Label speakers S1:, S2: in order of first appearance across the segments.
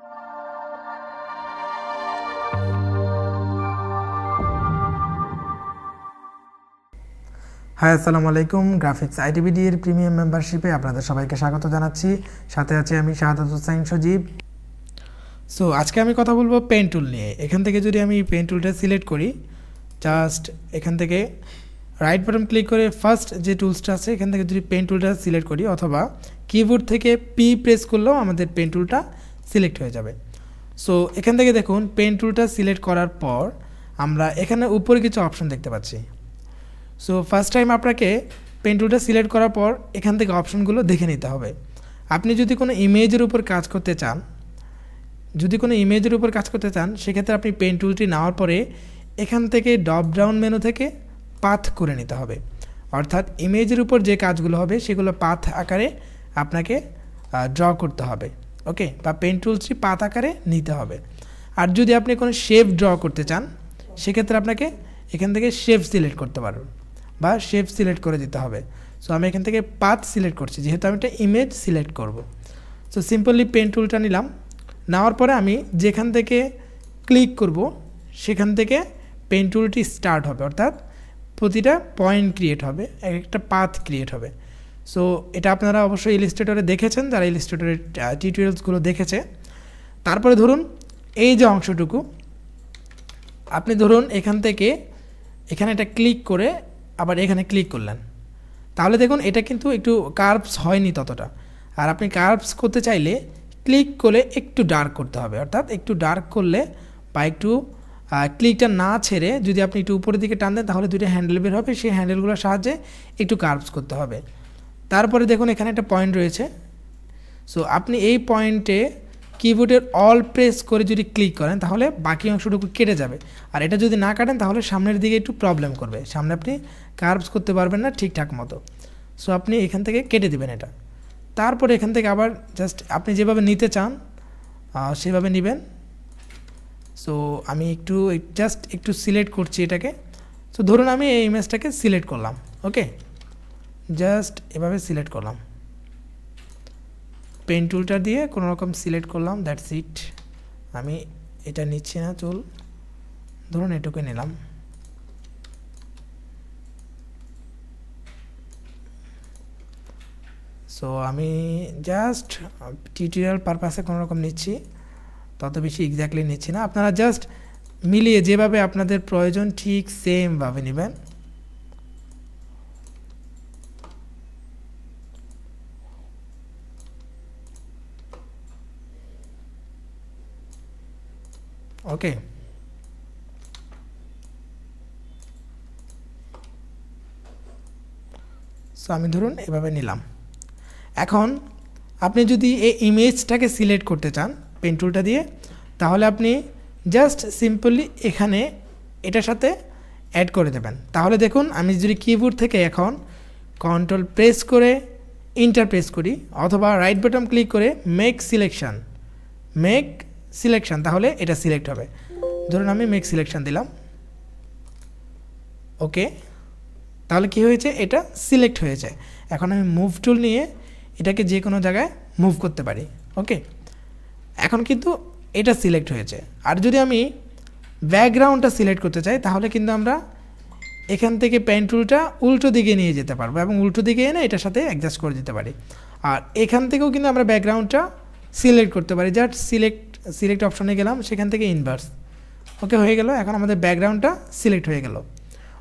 S1: high আসসালামু আলাইকুম graphics ITBD এর প্রিমিয়াম মেম্বারশিপে আপনাদের সবাইকে স্বাগত জানাচ্ছি সাথে আছি আমি শাহাদাত হোসাইন সজীব সো আজকে আমি কথা বলবো পেন টুল নিয়ে এখান থেকে যদি আমি পেন টুলটা সিলেক্ট করি জাস্ট এখান থেকে রাইট বাটন ক্লিক করে ফার্স্ট যে টুলসটা আছে এখান থেকে যদি পেন টুলটা সিলেক্ট করি অথবা কিবোর্ড থেকে পি প্রেস করলেও আমাদের পেন টুলটা সিলেক্ট হয়ে যাবে সো এখান থেকে দেখুন পেন টুলটা সিলেক্ট করার পর আমরা এখানে উপরে কিছু অপশন দেখতে পাচ্ছি সো ফার্স্ট টাইম আপনাকে পেন টুলটা সিলেক্ট করার পর এখান থেকে অপশনগুলো দেখে নিতে হবে আপনি যদি কোনো ইমেজের উপর কাজ করতে চান যদি কোনো ইমেজের উপর কাজ করতে চান সেক্ষেত্রে আপনি পেন টুলটি নেওয়ার পরে এখান থেকে ডপ ডাউন মেনু থেকে পাথ করে নিতে হবে অর্থাৎ ইমেজের উপর যে কাজগুলো হবে সেগুলো পাথ আকারে আপনাকে ড্র করতে হবে ওকে বা পেন টুলসটি পাত আকারে নিতে হবে আর যদি আপনি কোনো শেপ ড্র করতে চান সেক্ষেত্রে আপনাকে এখান থেকে শেপ সিলেক্ট করতে পারবেন বা শেপ সিলেক্ট করে দিতে হবে সো আমি এখান থেকে পাথ সিলেক্ট করছি যেহেতু আমি একটা ইমেজ সিলেক্ট করব সো সিম্পলি পেন টুলটা নিলাম নেওয়ার পরে আমি যেখান থেকে ক্লিক করব সেখান থেকে পেন টুলটি স্টার্ট হবে অর্থাৎ প্রতিটা পয়েন্ট ক্রিয়েট হবে এক একটা পাথ ক্রিয়েট হবে সো এটা আপনারা অবশ্যই ইলিস্ট্রেটরে দেখেছেন যারা ইলিস্ট্রেটরে টিউটোরিয়ালসগুলো দেখেছে তারপরে ধরুন এই যে অংশটুকু আপনি ধরুন এখান থেকে এখানে এটা ক্লিক করে আবার এখানে ক্লিক করলেন তাহলে দেখুন এটা কিন্তু একটু কার্ভস হয়নি ততটা আর আপনি কার্ভস করতে চাইলে ক্লিক করে একটু ডার্ক করতে হবে অর্থাৎ একটু ডার্ক করলে বা একটু ক্লিকটা না ছেড়ে যদি আপনি একটু উপরের দিকে টান দেন তাহলে দুটো হ্যান্ডেল বের হবে সেই হ্যান্ডেলগুলোর সাহায্যে একটু কার্ভস করতে হবে তারপরে দেখুন এখানে একটা পয়েন্ট রয়েছে সো আপনি এই পয়েন্টে কিবোর্ডের অল প্রেস করে যদি ক্লিক করেন তাহলে বাকি অংশটুকু কেটে যাবে আর এটা যদি না কাটেন তাহলে সামনের দিকে একটু প্রবলেম করবে সামনে আপনি কার্ভস করতে পারবেন না ঠিকঠাক মতো সো আপনি এখান থেকে কেটে দিবেন এটা তারপরে এখান থেকে আবার জাস্ট আপনি যেভাবে নিতে চান সেভাবে নেবেন সো আমি একটু জাস্ট একটু সিলেক্ট করছি এটাকে সো ধরুন আমি এই ইমেজটাকে সিলেক্ট করলাম ওকে জাস্ট এভাবে সিলেক্ট করলাম পেন টুলটা দিয়ে কোনো রকম সিলেক্ট করলাম দ্যাটস ইট আমি এটা নিচ্ছি না চুল ধরুন এটুকু নিলাম সো আমি জাস্ট টিউটোরিয়াল পারপাসে কোনো রকম নিচ্ছি তত বেশি এক্স্যাক্টলি নিচ্ছি না আপনারা জাস্ট মিলিয়ে যেভাবে আপনাদের প্রয়োজন ঠিক সেমভাবে নেবেন okay সো আমি ধরুন এভাবে নিলাম এখন আপনি যদি এই ইমেজটাকে সিলেক্ট করতে চান পেন টুলটা দিয়ে তাহলে আপনি জাস্ট সিম্পলি এখানে এটার সাথে অ্যাড করে দেবেন তাহলে দেখুন আমি যদি কিবোর্ড থেকে এখন কন্ট্রোল প্রেস করে ইন্টার প্রেস করি অথবা রাইট বাটন ক্লিক করে মেক সিলেকশান মেক সিলেকশান তাহলে এটা সিলেক্ট হবে ধরুন আমি মেক সিলেকশান দিলাম ওকে তাহলে কি হয়েছে এটা সিলেক্ট হয়েছে এখন আমি মুভ টুল নিয়ে এটাকে যে কোনো জায়গায় মুভ করতে পারি ওকে এখন কিন্তু এটা সিলেক্ট হয়েছে আর যদি আমি ব্যাকগ্রাউন্ডটা সিলেক্ট করতে চাই তাহলে কিন্তু আমরা এখান থেকে পেন টুলটা উল্টো দিকে নিয়ে যেতে পারবো এবং উল্টো দিকে এনে এটার সাথে অ্যাডজাস্ট করে দিতে পারি আর এখান থেকেও কিন্তু আমরা ব্যাকগ্রাউন্ডটা সিলেক্ট করতে পারি জাস্ট সিলেক্ট সিলেক্ট অপশনে গেলাম সেখান থেকে ইনভার্স ওকে হয়ে গেল এখন আমাদের ব্যাকগ্রাউন্ডটা সিলেক্ট হয়ে গেল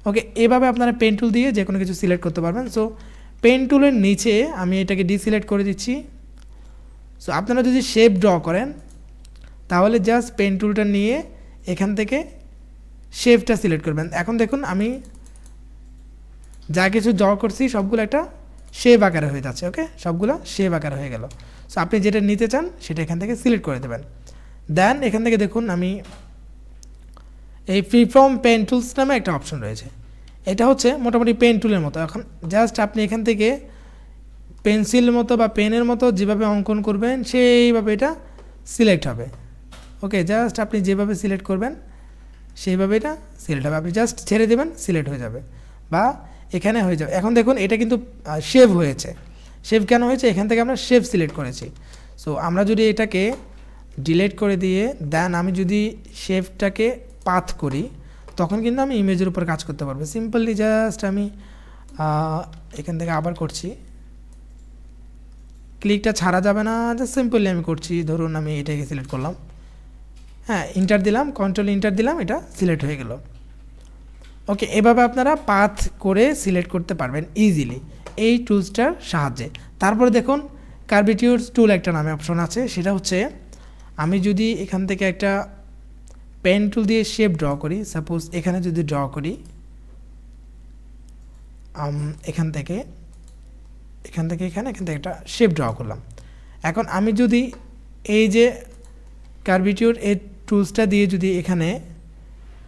S1: ওকে এভাবে আপনারা পেন টুল দিয়ে যে কোনো কিছু সিলেক্ট করতে পারবেন সো পেন টুলের নিচে আমি এটাকে ডিসিলেক্ট করে দিচ্ছি সো আপনারা যদি শেপ ড্র করেন তাহলে জাস্ট পেন টুলটা নিয়ে এখান থেকে শেপটা সিলেক্ট করবেন এখন দেখুন আমি যা কিছু ড্র করছি সবগুলো একটা শেপ আকারে হয়ে যাচ্ছে ওকে সবগুলো শেপ আকারে হয়ে গেল সো আপনি যেটা নিতে চান সেটা এখান থেকে সিলেক্ট করে দেবেন দেন এখান থেকে দেখুন আমি এই ফ্রি ফ্রম পেন টুলস নামে একটা অপশন রয়েছে এটা হচ্ছে মোটামুটি পেন টুলের মতো এখন জাস্ট আপনি এখান থেকে পেন্সিল মতো বা পেনের মতো যেভাবে অঙ্কন করবেন সেইভাবে এটা সিলেক্ট হবে ওকে জাস্ট আপনি যেভাবে সিলেক্ট করবেন সেইভাবে এটা সিলেক্ট হবে আপনি জাস্ট ছেড়ে দেবেন সিলেক্ট হয়ে যাবে বা এখানে হয়ে যাবে এখন দেখুন এটা কিন্তু শেভ হয়েছে শেভ কেন হয়েছে এখান থেকে আমরা শেভ সিলেক্ট করেছি সো আমরা যদি এটাকে ডিলেট করে দিয়ে দেন আমি যদি শেপটাকে পাথ করি তখন কিন্তু আমি ইমেজের উপর কাজ করতে পারবো সিম্পলি জাস্ট আমি এখান থেকে আবার করছি ক্লিকটা ছাড়া যাবে না জাস্ট সিম্পলি আমি করছি ধরুন আমি এটাকে সিলেক্ট করলাম হ্যাঁ ইন্টার দিলাম কন্ট্রোল ইন্টার দিলাম এটা সিলেক্ট হয়ে গেল ওকে এভাবে আপনারা পাথ করে সিলেক্ট করতে পারবেন ইজিলি এই টুলসটার সাহায্যে তারপরে দেখুন কার্বিটিউর টুল একটা নামে অপশন আছে সেটা হচ্ছে আমি যদি এখান থেকে একটা পেন টুল দিয়ে শেপ ড্র করি সাপোজ এখানে যদি ড্র করি এখান থেকে এখান থেকে এখানে এখান থেকে একটা শেপ ড্র করলাম এখন আমি যদি এই যে কার্বিটিউর এই টুলসটা দিয়ে যদি এখানে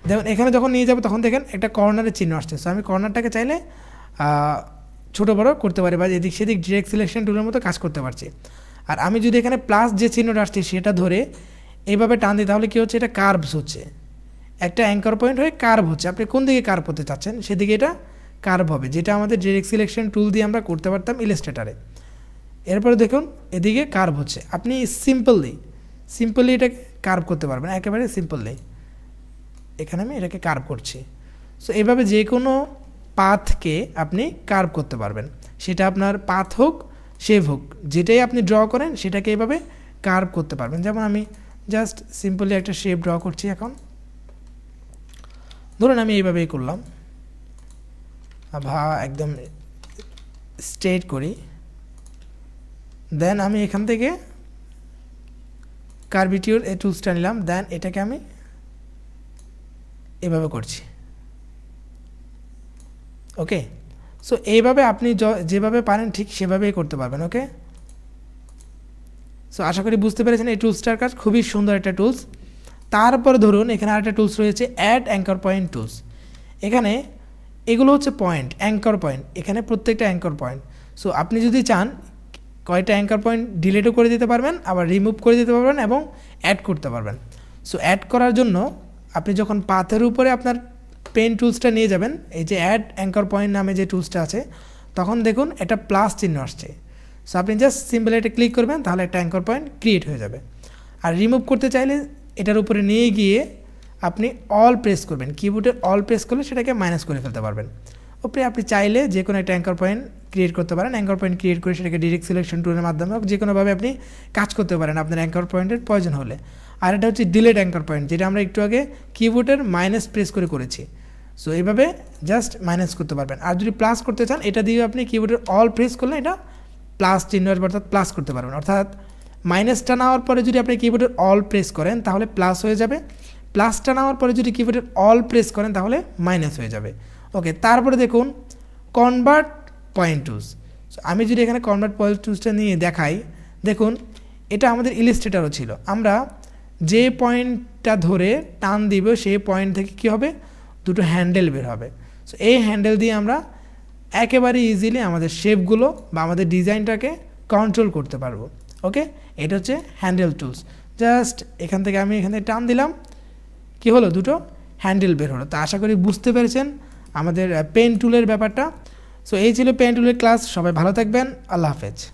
S1: যেমন এখানে যখন নিয়ে যাবো তখন দেখেন একটা কর্নারের চিহ্ন আসছে সো আমি কর্নারটাকে চাইলে ছোটো বড়ো করতে পারি বা এদিক সেদিক ডিরেক্ট সিলেকশন টুলের মতো কাজ করতে পারছি আর আমি যদি এখানে প্লাস যে চিহ্নটা আসছে সেটা ধরে এইভাবে টান দিই তাহলে কী হচ্ছে এটা কার্ভস হচ্ছে একটা অ্যাঙ্কর পয়েন্ট হয়ে কার্ভ হচ্ছে আপনি কোন দিকে কার্ভ হতে চাচ্ছেন সেদিকে এটা কার্ভ হবে যেটা আমাদের ডিরেক্ট সিলেকশন টুল দিয়ে আমরা করতে পারতাম ইলাস্ট্রেটারে এরপরে দেখুন এদিকে কার্ভ হচ্ছে আপনি সিম্পললি সিম্পলি এটাকে কার্ভ করতে পারবেন একেবারে সিম্পললি এখানে আমি এটাকে কার্ভ করছি সো এভাবে যে কোনো পাথকে আপনি কার্ভ করতে পারবেন সেটা আপনার পাথ হোক শেভ হোক যেটাই আপনি ড্র করেন সেটাকে এভাবে কার্ভ করতে পারবেন যেমন আমি জাস্ট সিম্পলি একটা শেপ ড্র করছি এখন ধরুন আমি এইভাবেই করলাম ভা একদম স্ট্রেট করি দেন আমি এখান থেকে কার্বিটিউর এ টুলসটা নিলাম দেন এটাকে আমি এভাবে করছি ওকে সো এইভাবে আপনি যেভাবে পারেন ঠিক সেভাবেই করতে পারবেন ওকে সো আশা করি বুঝতে পেরেছেন এই টুলসটার কাজ খুবই সুন্দর একটা টুলস তারপর ধরুন এখানে আরেকটা টুলস রয়েছে অ্যাড অ্যাঙ্কর পয়েন্ট টুলস এখানে এগুলো হচ্ছে পয়েন্ট অ্যাঙ্কর পয়েন্ট এখানে প্রত্যেকটা অ্যাঙ্কর পয়েন্ট সো আপনি যদি চান কয়টা অ্যাঙ্কর পয়েন্ট ডিলেটও করে দিতে পারবেন আবার রিমুভ করে দিতে পারবেন এবং অ্যাড করতে পারবেন সো অ্যাড করার জন্য আপনি যখন পাথের উপরে আপনার পেন টুলসটা নিয়ে যাবেন এই যে অ্যাড অ্যাঙ্কর পয়েন্ট নামে যে টুলসটা আছে তখন দেখুন এটা প্লাস চিহ্ন আসছে সো আপনি জাস্ট সিম্পল এটা ক্লিক করবেন তাহলে একটা অ্যাঙ্কর পয়েন্ট ক্রিয়েট হয়ে যাবে আর রিমুভ করতে চাইলে এটার উপরে নিয়ে গিয়ে আপনি অল প্রেস করবেন কিবোর্ডের অল প্রেস করলে সেটাকে মাইনাস করে ফেলতে পারবেন ওপরে আপনি চাইলে যে কোনো একটা অ্যাঙ্কর পয়েন্ট ক্রিয়েট করতে পারেন অ্যাঙ্কার পয়েন্ট ক্রিয়েট করে সেটাকে ডিরেক্ট সিলেকশন টুলের মাধ্যমে যে কোনোভাবে আপনি কাজ করতে পারেন আপনার অ্যাঙ্কর পয়েন্টের প্রয়োজন হলে আর এটা হচ্ছে ডিলেট অ্যাঙ্কর পয়েন্ট যেটা আমরা একটু আগে কিবোর্ডের মাইনাস প্রেস করে করেছি সো এইভাবে জাস্ট মাইনাস করতে পারবেন আর যদি প্লাস করতে চান এটা দিয়ে আপনি কিবোর্ডের অল প্রেস করলে এটা প্লাস চিহ্ন আসবে অর্থাৎ প্লাস করতে পারবেন অর্থাৎ মাইনাসটা নেওয়ার পরে যদি আপনি কিবোর্ডের অল প্রেস করেন তাহলে প্লাস হয়ে যাবে প্লাসটা নেওয়ার পরে যদি কিবোর্ডের অল প্রেস করেন তাহলে মাইনাস হয়ে যাবে ওকে তারপরে দেখুন কনভার্ট পয়েন্ট টুস আমি যদি এখানে কনভার্ট পয়েন্ট টুসটা নিয়ে দেখাই দেখুন এটা আমাদের ইলিস্ট্রেটারও ছিল আমরা যে পয়েন্টটা ধরে টান দিব সেই পয়েন্ট থেকে কি হবে দুটো হ্যান্ডেল বের হবে সো এই হ্যান্ডেল দিয়ে আমরা একেবারে ইজিলি আমাদের শেপগুলো বা আমাদের ডিজাইনটাকে কন্ট্রোল করতে পারবো ওকে এটা হচ্ছে হ্যান্ডেল টুলস জাস্ট এখান থেকে আমি এখান থেকে টান দিলাম কি হলো দুটো হ্যান্ডেল বের হলো তো আশা করি বুঝতে পেরেছেন আমাদের পেন টুলের ব্যাপারটা সো এই ছিল পেন টুলের ক্লাস সবাই ভালো থাকবেন আল্লাহ হাফেজ